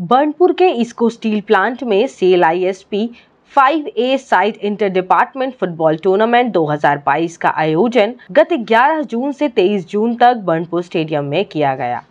बर्नपुर के इसको steel plant में SAIL ISP 5A side inter department football tournament 2022 का आयोजन गत 11 जून से 23 जून तक बर्नपुर स्टेडियम में किया गया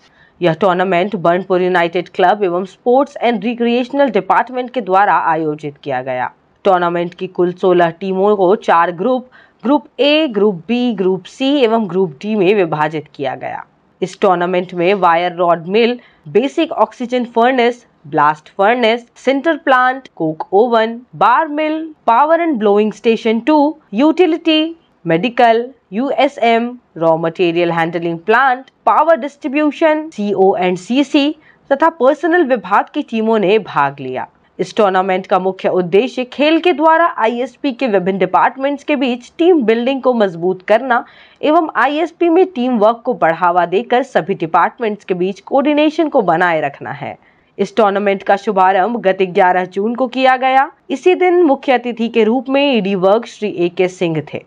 यह टूर्नामेंट बर्नपुर यूनाइटेड क्लब एवं स्पोर्ट्स एंड रिक्रिएशनल डिपार्टमेंट के द्वारा आयोजित किया गया टूर्नामेंट की कुल 16 टीमों को चार group group A group B group C एवं ग्रुप डी में विभाजित किया गया इस टूर्नामेंट में wire rod mill basic oxygen furnace blast furnace center plant coke oven bar mill power and blowing station to utility medical USM raw material handling plant power distribution CO and CC तथा personnel विभाग की टीमों ने भाग लिया इस tournament का मुख्य उद्देश्य खेल के द्वारा आईएसपी के विभिन्न डिपार्टमेंट्स के बीच टीम बिल्डिंग को मजबूत करना एवं आईएसपी में टीम वर्क को बढ़ावा देकर सभी डिपार्टमेंट्स के बीच कोऑर्डिनेशन को बनाए रखना है इस टूर्नामेंट का शुभारंभ गत 11 जून को किया गया इसी दिन मुख्य अतिथि के रूप में ईडी e वर्ग श्री ए के सिंह थे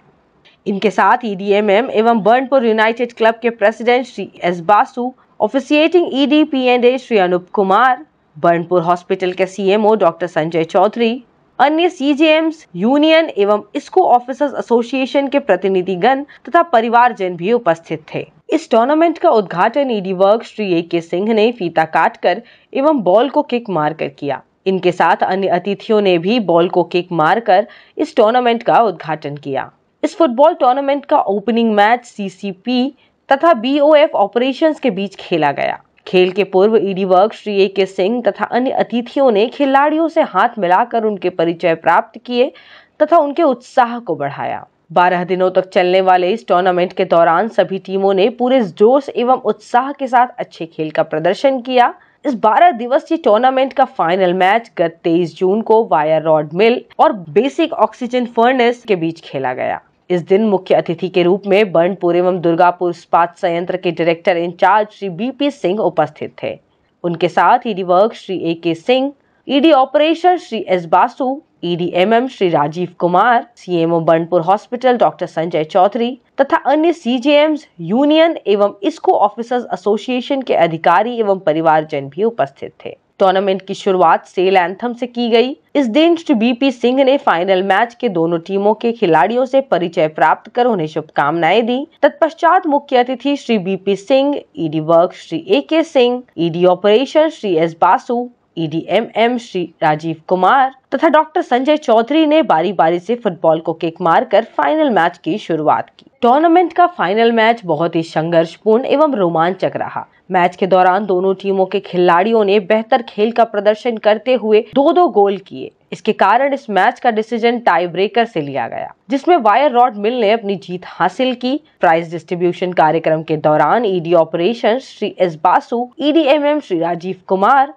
इनके साथ ईडीएमएम e एवं बर्नपुर यूनाइटेड क्लब के president Shri S Basu officiating ED P and A Shri Anup Kumar Burnpur hospital के सीएमओ डॉक्टर संजय चौधरी अन्य सीजेएम्स यूनियन एवं इसको ऑफिसर्स एसोसिएशन के प्रतिनिधिगण तथा परिवारजन भी उपस्थित थे इस टूर्नामेंट का उद्घाटन ईडी e वर्ग श्री ए के सिंह ने फीता काट कर एवं बॉल को किक मारकर किया इनके साथ अन्य अतिथियों ने भी बॉल को किक मारकर इस टूर्नामेंट का उद्घाटन किया इस फुटबॉल टूर्नामेंट का ओपनिंग मैच सीसीपी तथा बीओएफ ऑपरेशंस के बीच खेला गया खेल के पूर्व ईडी वर्ग श्री ए के सिंह तथा अन्य अतिथियों ने खिलाड़ियों से हाथ मिलाकर उनके परिचय प्राप्त किए तथा उनके उत्साह को बढ़ाया बारह दिनों तक चलने वाले इस टूर्नामेंट के दौरान सभी टीमों ने पूरे जोश एवं उत्साह के साथ अच्छे खेल का प्रदर्शन किया इस बारह दिवसीय टूर्नामेंट का फाइनल मैच गत तेईस जून को वायर रॉड मिल और बेसिक ऑक्सीजन फर्नेस के बीच खेला गया इस दिन मुख्य अतिथि के रूप में बर्णपुर एवं दुर्गापुर इस्पात संयंत्र के director in charge Shri BP Singh उपस्थित थे उनके साथ ED e work Shri A K Singh ED e operation Shri S Basu ED e M Shri Rajeev Kumar CMO Burnpur hospital doctor Sanjay Chaudhary तथा अन्य सी यूनियन एवं इसको ऑफिसर्स एसोसिएशन के अधिकारी एवं परिवारजन भी उपस्थित थे टूर्नामेंट की शुरुआत सेल एंथम से की गई इस दिन श्री बीपी सिंह ने फाइनल मैच के दोनों टीमों के खिलाड़ियों से परिचय प्राप्त कर उन्हें शुभकामनाएं दी तत्पश्चात मुख्य अतिथि Shri BP Singh ED work Shri A K Singh ED operation Shri S Basu EDMM e Shri Rajeev Kumar तथा डॉक्टर संजय चौधरी ने बारी बारी से फुटबॉल को किक मारकर फाइनल मैच की शुरुआत की टूर्नामेंट का फाइनल मैच बहुत ही संघर्षपूर्ण एवं रोमांचक रहा मैच के दौरान दोनों टीमों के खिलाड़ियों ने बेहतर खेल का प्रदर्शन करते हुए दो दो गोल किए इसके कारण इस मैच का डिसीजन टाई ब्रेकर से लिया गया जिसमें वायर रॉड मिल ने अपनी जीत हासिल की प्राइस डिस्ट्रीब्यूशन कार्यक्रम के दौरान ED e operation Shri S Basu EDMM e Shri Rajeev Kumar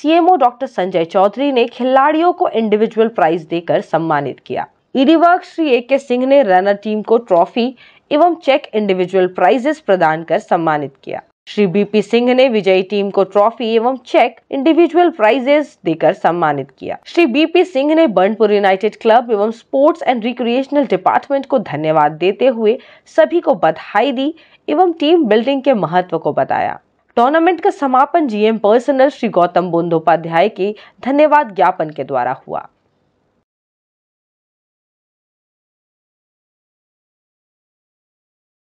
CMO doctor Sanjay Chaudhary ने खिलाड़ियों को इंडिविजुअल प्राइज देकर सम्मानित किया ईडीवर्क श्री ए के सिंह ने रनर टीम को ट्रॉफी एवं चेक इंडिविजुअल प्राइजेस प्रदान कर सम्मानित किया श्री बीपी सिंह ने विजयी टीम को ट्रॉफी एवं चेक इंडिविजुअल प्राइजेस देकर सम्मानित किया श्री बीपी सिंह ने बर्नपुर यूनाइटेड क्लब एवं स्पोर्ट्स एंड रिक्रिएशनल डिपार्टमेंट को धन्यवाद देते हुए सभी को बधाई दी एवं टीम बिल्डिंग के महत्व को बताया टूर्नामेंट का समापन जीएम पर्सनल श्री गौतम बोन्दोपाध्याय के धन्यवाद ज्ञापन के द्वारा हुआ